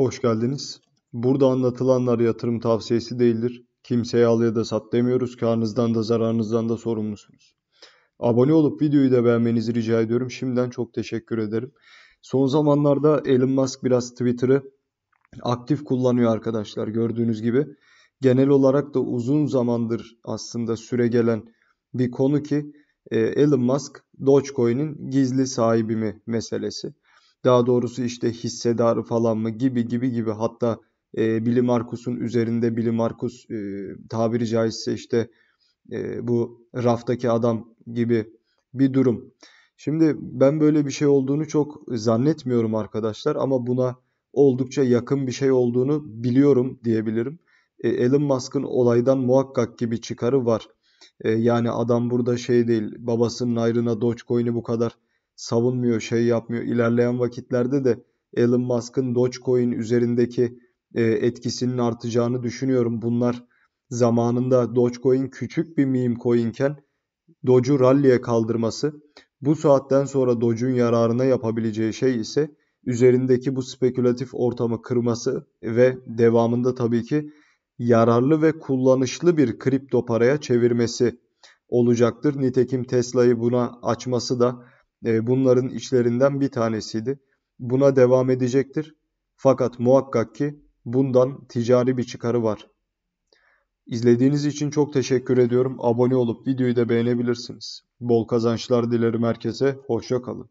Hoş geldiniz. Burada anlatılanlar yatırım tavsiyesi değildir. Kimseye al ya da sat demiyoruz. Karnınızdan da zararınızdan da sorumlusunuz. Abone olup videoyu da beğenmenizi rica ediyorum. Şimdiden çok teşekkür ederim. Son zamanlarda Elon Musk biraz Twitter'ı aktif kullanıyor arkadaşlar gördüğünüz gibi. Genel olarak da uzun zamandır aslında süre gelen bir konu ki e, Elon Musk Dogecoin'in gizli sahibi mi meselesi. Daha doğrusu işte hissedarı falan mı gibi gibi gibi hatta e, Billy Marcus'un üzerinde Billy Marcus e, tabiri caizse işte e, bu raftaki adam gibi bir durum. Şimdi ben böyle bir şey olduğunu çok zannetmiyorum arkadaşlar ama buna oldukça yakın bir şey olduğunu biliyorum diyebilirim. E, Elon Musk'ın olaydan muhakkak gibi çıkarı var. E, yani adam burada şey değil babasının ayrına Dogecoin'i bu kadar savunmuyor, şey yapmıyor. İlerleyen vakitlerde de Elon Musk'ın Dogecoin üzerindeki e, etkisinin artacağını düşünüyorum. Bunlar zamanında Dogecoin küçük bir meme coinken Doge'u rally'e kaldırması, bu saatten sonra Doge'un yararına yapabileceği şey ise üzerindeki bu spekülatif ortamı kırması ve devamında tabii ki yararlı ve kullanışlı bir kripto paraya çevirmesi olacaktır. Nitekim Tesla'yı buna açması da ee, bunların içlerinden bir tanesiydi. Buna devam edecektir. Fakat muhakkak ki bundan ticari bir çıkarı var. İzlediğiniz için çok teşekkür ediyorum. Abone olup videoyu da beğenebilirsiniz. Bol kazançlar dilerim herkese. Hoşça kalın.